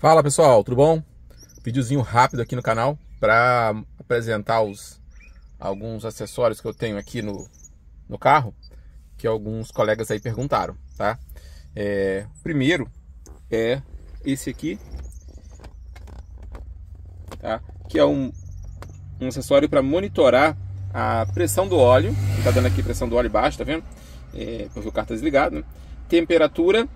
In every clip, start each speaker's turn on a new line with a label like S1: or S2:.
S1: Fala pessoal, tudo bom? Vídeozinho rápido aqui no canal para apresentar os, alguns acessórios que eu tenho aqui no, no carro que alguns colegas aí perguntaram, tá? É, primeiro é esse aqui, tá? Que é um, um acessório para monitorar a pressão do óleo. Tá dando aqui pressão do óleo baixo, tá vendo? É, porque o carro tá desligado, né? Temperatura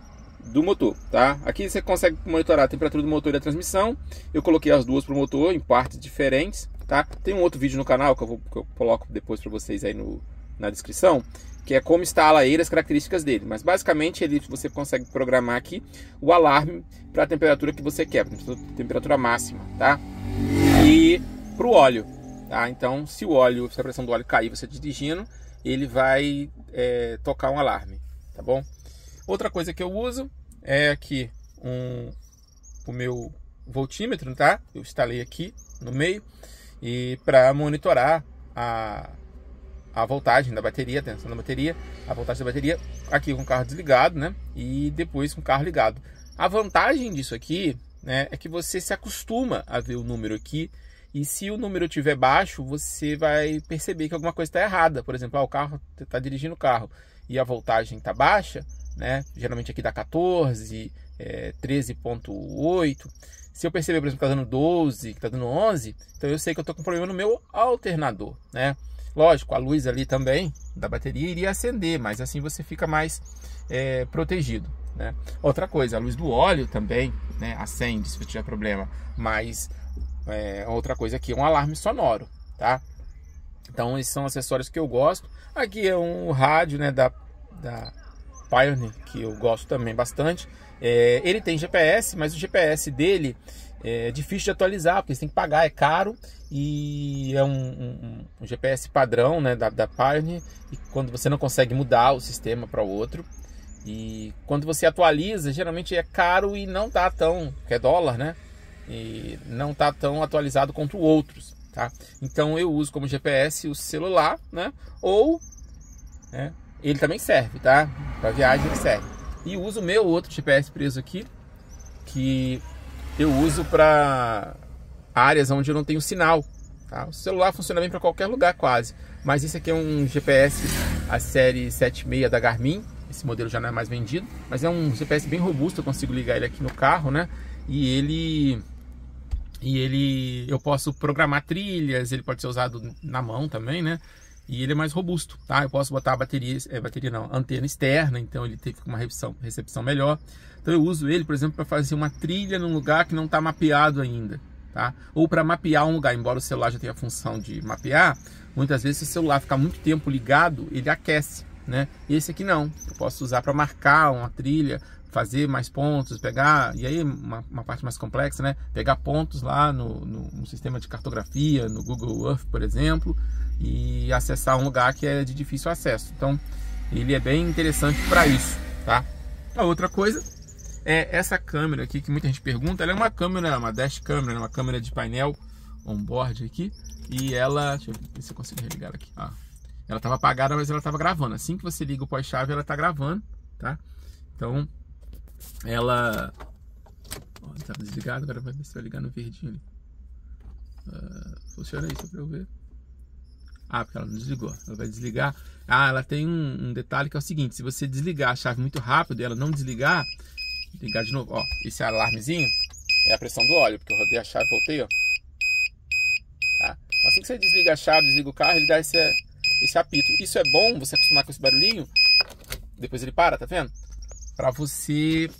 S1: do motor, tá? Aqui você consegue monitorar a temperatura do motor e a transmissão. Eu coloquei as duas para o motor em partes diferentes, tá? Tem um outro vídeo no canal que eu, vou, que eu coloco depois para vocês aí no, na descrição, que é como instala ele, as características dele. Mas basicamente ele, você consegue programar aqui o alarme para a temperatura que você quer, temperatura máxima, tá? E para o óleo, tá? Então, se o óleo, se a pressão do óleo cair, você tá dirigindo, ele vai é, tocar um alarme, tá bom? Outra coisa que eu uso é aqui um, o meu voltímetro, tá? Eu instalei aqui no meio e para monitorar a, a voltagem da bateria, a tensão da bateria, a voltagem da bateria aqui com o carro desligado, né? E depois com o carro ligado. A vantagem disso aqui, né, é que você se acostuma a ver o número aqui e se o número tiver baixo, você vai perceber que alguma coisa está errada. Por exemplo, ah, o carro está dirigindo o carro e a voltagem está baixa, né? Geralmente aqui dá 14, é, 13.8. Se eu perceber, por exemplo, que está dando 12, que está dando 11, então eu sei que eu estou com problema no meu alternador, né? Lógico, a luz ali também da bateria iria acender, mas assim você fica mais é, protegido, né? Outra coisa, a luz do óleo também né, acende se tiver problema, mas é, outra coisa aqui é um alarme sonoro, tá? Então esses são acessórios que eu gosto. Aqui é um rádio, né, da, da Pioneer, que eu gosto também bastante. É, ele tem GPS, mas o GPS dele é difícil de atualizar, porque você tem que pagar, é caro e é um, um, um GPS padrão né, da, da Pioneer. E quando você não consegue mudar o sistema para o outro, e quando você atualiza, geralmente é caro e não tá tão, que é dólar, né? E não tá tão atualizado quanto outros, tá? Então eu uso como GPS o celular, né? Ou né? Ele também serve, tá? Para viagem ele serve. E uso o meu outro GPS preso aqui, que eu uso para áreas onde eu não tenho sinal. Tá? O celular funciona bem para qualquer lugar quase, mas esse aqui é um GPS a série 76 da Garmin. Esse modelo já não é mais vendido, mas é um GPS bem robusto, eu consigo ligar ele aqui no carro, né? E ele e ele eu posso programar trilhas, ele pode ser usado na mão também, né? E ele é mais robusto, tá? Eu posso botar a bateria, é, bateria não, antena externa, então ele tem uma recepção, recepção melhor. Então eu uso ele, por exemplo, para fazer uma trilha num lugar que não está mapeado ainda, tá? Ou para mapear um lugar, embora o celular já tenha a função de mapear, muitas vezes se o celular ficar muito tempo ligado, ele aquece, né? Esse aqui não, eu posso usar para marcar uma trilha, fazer mais pontos, pegar, e aí uma, uma parte mais complexa, né? Pegar pontos lá no, no, no, sistema de cartografia, no Google Earth, por exemplo, e acessar um lugar que é de difícil acesso. Então, ele é bem interessante para isso, tá? A outra coisa é essa câmera aqui que muita gente pergunta, ela é uma câmera, uma dash câmera, né? uma câmera de painel on-board aqui, e ela, deixa eu ver se eu consigo religar aqui, ó. Ah, ela estava apagada, mas ela estava gravando. Assim que você liga o pós-chave, ela está gravando, tá? Então, ela. Ó, oh, desligado, agora vai ver se vai ligar no verdinho. Uh, funciona aí só pra eu ver. Ah, porque ela não desligou. Ela vai desligar. Ah, ela tem um, um, detalhe que é o seguinte: se você desligar a chave muito rápido e ela não desligar, ligar de novo. Ó, esse alarmezinho é a pressão do óleo, porque eu rodei a chave voltei, ó. Tá? Então, assim que você desliga a chave, desliga o carro, ele dá esse, esse apito. Isso é bom você acostumar com esse barulhinho. Depois ele para, tá vendo? para você,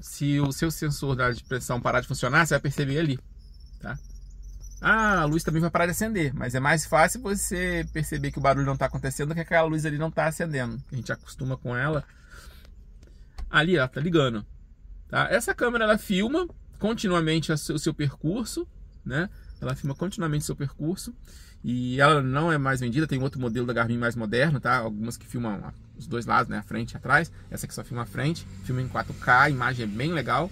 S1: se o seu sensor da pressão parar de funcionar, você vai perceber ali, tá? Ah, a luz também vai parar de acender, mas é mais fácil você perceber que o barulho não está acontecendo que aquela luz ali não está acendendo. A gente acostuma com ela. Ali, ó, tá ligando. Tá? Essa câmera ela filma continuamente o seu percurso, né? Ela filma continuamente seu percurso e ela não é mais vendida. Tem outro modelo da Garmin mais moderno, tá? Algumas que filmam os dois lados, né? A frente e atrás. Essa que só filma a frente, filma em 4K, a imagem é bem legal.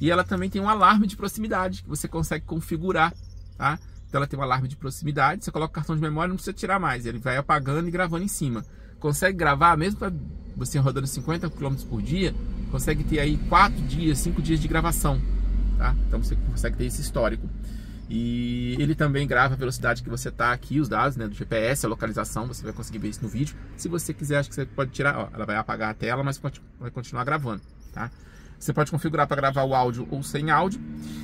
S1: E ela também tem um alarme de proximidade que você consegue configurar, tá? Então ela tem um alarme de proximidade, você coloca o cartão de memória, não precisa tirar mais, ele vai apagando e gravando em cima. Consegue gravar, mesmo para você rodando 50 km por dia, consegue ter aí 4 dias, 5 dias de gravação, tá? Então você consegue ter esse histórico. E ele também grava a velocidade que você está aqui, os dados né, do GPS, a localização, você vai conseguir ver isso no vídeo. Se você quiser, acho que você pode tirar, ó, ela vai apagar a tela, mas vai continuar gravando, tá? Você pode configurar para gravar o áudio ou sem áudio.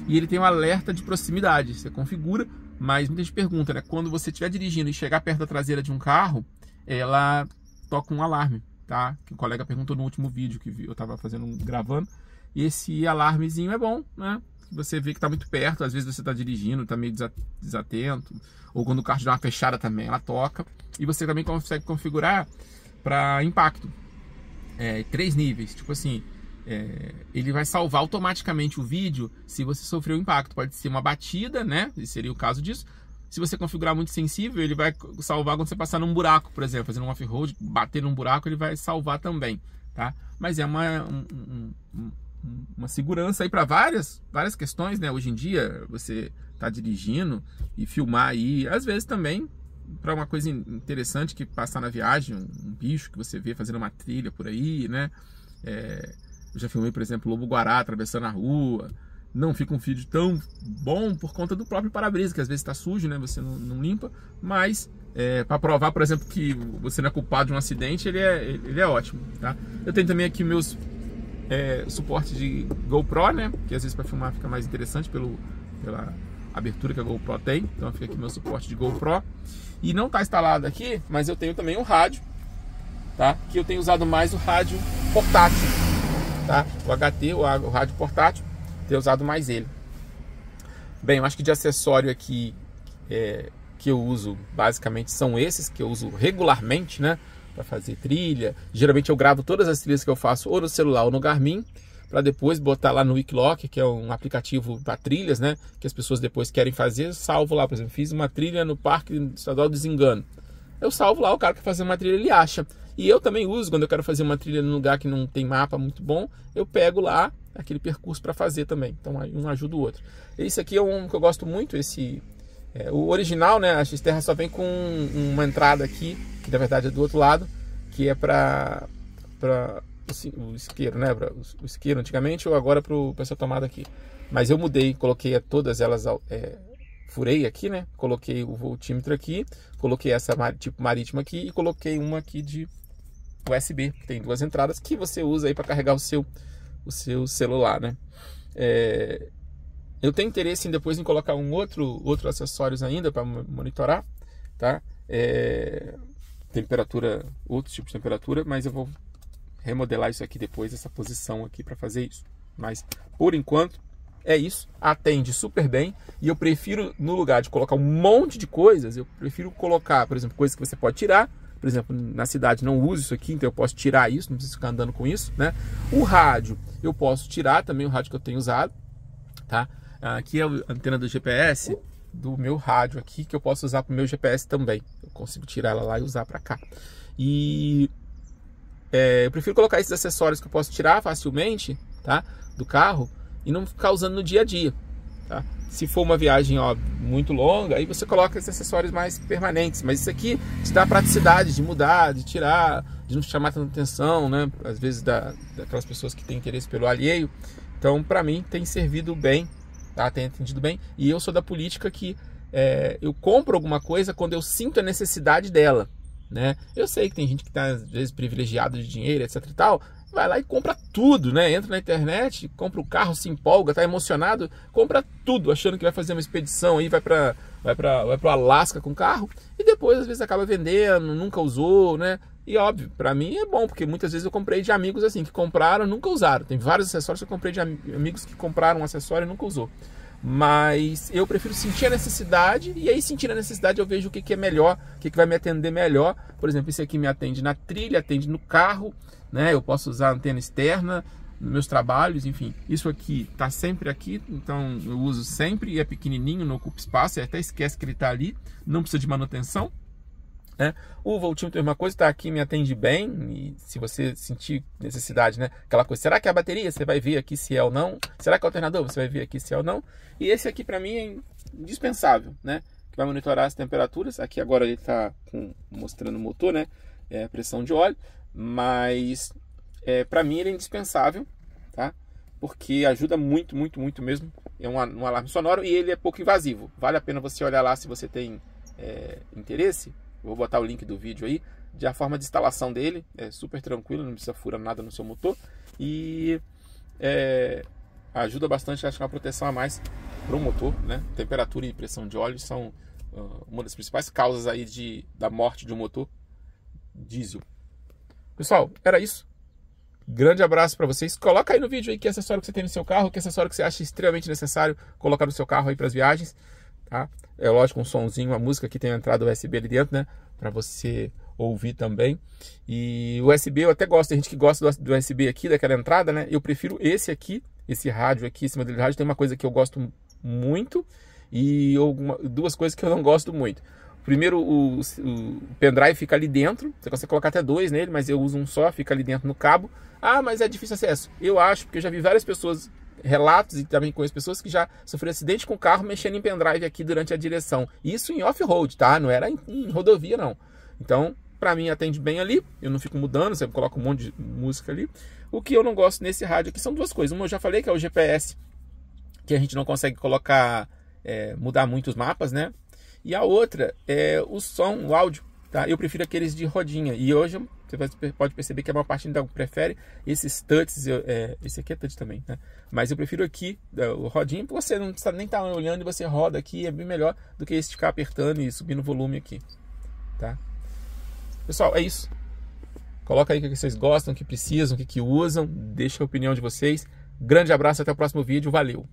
S1: E ele tem um alerta de proximidade. Você configura, mas muita gente pergunta, né? Quando você estiver dirigindo e chegar perto da traseira de um carro, ela toca um alarme, tá? Que o colega perguntou no último vídeo que eu estava fazendo, gravando. E esse alarmezinho é bom, né? você vê que está muito perto, às vezes você está dirigindo, está meio desatento, ou quando o carro dá uma fechada também, ela toca. E você também consegue configurar para impacto. É, três níveis, tipo assim, é, ele vai salvar automaticamente o vídeo se você sofreu impacto. Pode ser uma batida, né? E seria o caso disso. Se você configurar muito sensível, ele vai salvar quando você passar num buraco, por exemplo, fazendo um off-road, bater num buraco, ele vai salvar também, tá? Mas é uma, um, um, uma segurança aí para várias, várias questões, né? Hoje em dia você tá dirigindo e filmar aí, às vezes também para uma coisa interessante que passar na viagem, um, um, bicho que você vê fazendo uma trilha por aí, né? É, eu já filmei, por exemplo, lobo guará atravessando a rua. Não fica um vídeo tão bom por conta do próprio para-brisa, que às vezes está sujo, né? Você não, não limpa, mas é, para provar, por exemplo, que você não é culpado de um acidente, ele é, ele é ótimo, tá? Eu tenho também aqui meus é, suporte de GoPro, né? Que às vezes para filmar fica mais interessante pelo, pela abertura que a GoPro tem. Então fica aqui meu suporte de GoPro. E não está instalado aqui, mas eu tenho também um rádio, tá? Que eu tenho usado mais o rádio portátil, tá? O HT, o, o rádio portátil, tenho usado mais ele. Bem, eu acho que de acessório aqui é, que eu uso basicamente são esses que eu uso regularmente, né? para fazer trilha. Geralmente eu gravo todas as trilhas que eu faço ou no celular ou no Garmin, para depois botar lá no Wikiloc, que é um aplicativo para trilhas, né? Que as pessoas depois querem fazer, salvo lá, por exemplo, fiz uma trilha no Parque Estadual do Desengano. Eu salvo lá, o cara que fazer uma trilha, ele acha. E eu também uso quando eu quero fazer uma trilha num lugar que não tem mapa muito bom, eu pego lá aquele percurso para fazer também. Então um ajuda o outro. Esse aqui é um que eu gosto muito, esse é, o original, né? A X-Terra só vem com uma entrada aqui que na verdade é do outro lado, que é para o isqueiro, né? Pra, o isqueiro antigamente ou agora para essa tomada aqui. Mas eu mudei, coloquei todas elas, é, furei aqui, né? Coloquei o voltímetro aqui, coloquei essa tipo marítima aqui e coloquei uma aqui de USB, que tem duas entradas que você usa aí para carregar o seu, o seu celular, né? É, eu tenho interesse em depois em colocar um outro, outro acessórios ainda para monitorar, tá? É, temperatura, outros tipos de temperatura, mas eu vou remodelar isso aqui depois, essa posição aqui para fazer isso. Mas por enquanto é isso, atende super bem e eu prefiro no lugar de colocar um monte de coisas, eu prefiro colocar, por exemplo, coisas que você pode tirar, por exemplo, na cidade não uso isso aqui, então eu posso tirar isso, não preciso ficar andando com isso, né? O rádio eu posso tirar também, o rádio que eu tenho usado, tá? Ah, aqui é a antena do GPS, do meu rádio aqui que eu posso usar para o meu GPS também. Eu consigo tirar ela lá e usar para cá. E é, eu prefiro colocar esses acessórios que eu posso tirar facilmente, tá? Do carro e não ficar usando no dia a dia, tá? Se for uma viagem ó, muito longa, aí você coloca esses acessórios mais permanentes. Mas isso aqui te dá a praticidade de mudar, de tirar, de não chamar tanta atenção, né? Às vezes da, daquelas pessoas que têm interesse pelo alheio. Então, para mim, tem servido bem tá? tem entendido bem. E eu sou da política que é, eu compro alguma coisa quando eu sinto a necessidade dela, né? Eu sei que tem gente que tá às vezes privilegiado de dinheiro, etc e tal, vai lá e compra tudo, né? Entra na internet, compra o carro, se empolga, tá emocionado, compra tudo, achando que vai fazer uma expedição aí, vai para vai para vai o Alasca com o carro e depois às vezes acaba vendendo, nunca usou, né? E óbvio, para mim é bom, porque muitas vezes eu comprei de amigos assim, que compraram nunca usaram. Tem vários acessórios que eu comprei de am amigos que compraram um acessório e nunca usou. Mas eu prefiro sentir a necessidade e aí sentindo a necessidade eu vejo o que, que é melhor, o que, que vai me atender melhor. Por exemplo, esse aqui me atende na trilha, atende no carro, né? Eu posso usar antena externa nos meus trabalhos, enfim. Isso aqui tá sempre aqui, então eu uso sempre, é pequenininho, não ocupa espaço, até esquece que ele tá ali, não precisa de manutenção. Né? O voltímetro é uma coisa, está aqui, me atende bem. E se você sentir necessidade, né? Aquela coisa, será que é a bateria? Você vai ver aqui se é ou não. Será que é o alternador? Você vai ver aqui se é ou não. E esse aqui para mim é indispensável, né? Que vai monitorar as temperaturas. Aqui agora ele está mostrando o motor, né? É, pressão de óleo, mas é, para mim ele é indispensável, tá? Porque ajuda muito, muito, muito mesmo. É um, um alarme sonoro e ele é pouco invasivo. Vale a pena você olhar lá se você tem é, interesse vou botar o link do vídeo aí, de a forma de instalação dele, é super tranquilo, não precisa furar nada no seu motor e é, ajuda bastante, acho que é uma proteção a mais para o motor, né? Temperatura e pressão de óleo são uh, uma das principais causas aí de, da morte de um motor diesel. Pessoal, era isso. Grande abraço para vocês. Coloca aí no vídeo aí que acessório que você tem no seu carro, que acessório que você acha extremamente necessário colocar no seu carro aí para as viagens, tá? É lógico, um sonzinho, uma música que tem uma entrada USB ali dentro, né? Para você ouvir também. E o USB eu até gosto, tem gente que gosta do USB aqui, daquela entrada, né? Eu prefiro esse aqui, esse rádio aqui, esse modelo de rádio. Tem uma coisa que eu gosto muito e alguma, duas coisas que eu não gosto muito. Primeiro, o, o, pendrive fica ali dentro, você consegue colocar até dois nele, mas eu uso um só, fica ali dentro no cabo. Ah, mas é difícil acesso. Eu acho, porque eu já vi várias pessoas relatos e também conheço pessoas que já sofreram acidente com o carro mexendo em pendrive aqui durante a direção. Isso em off-road, tá? Não era em, em rodovia, não. Então, para mim atende bem ali, eu não fico mudando, você coloca um monte de música ali. O que eu não gosto nesse rádio aqui são duas coisas. Uma eu já falei que é o GPS, que a gente não consegue colocar, é, mudar muito os mapas, né? E a outra é o som, o áudio tá? Eu prefiro aqueles de rodinha. E hoje você pode perceber que a maior parte ainda prefere esses touchs. É, esse aqui é touch também, né? Mas eu prefiro aqui, é, o rodinha, porque você não precisa nem estar tá olhando e você roda aqui. É bem melhor do que esse ficar apertando e subindo o volume aqui, tá? Pessoal, é isso. Coloca aí o que vocês gostam, o que precisam, o que usam. Deixa a opinião de vocês. Grande abraço, até o próximo vídeo. Valeu!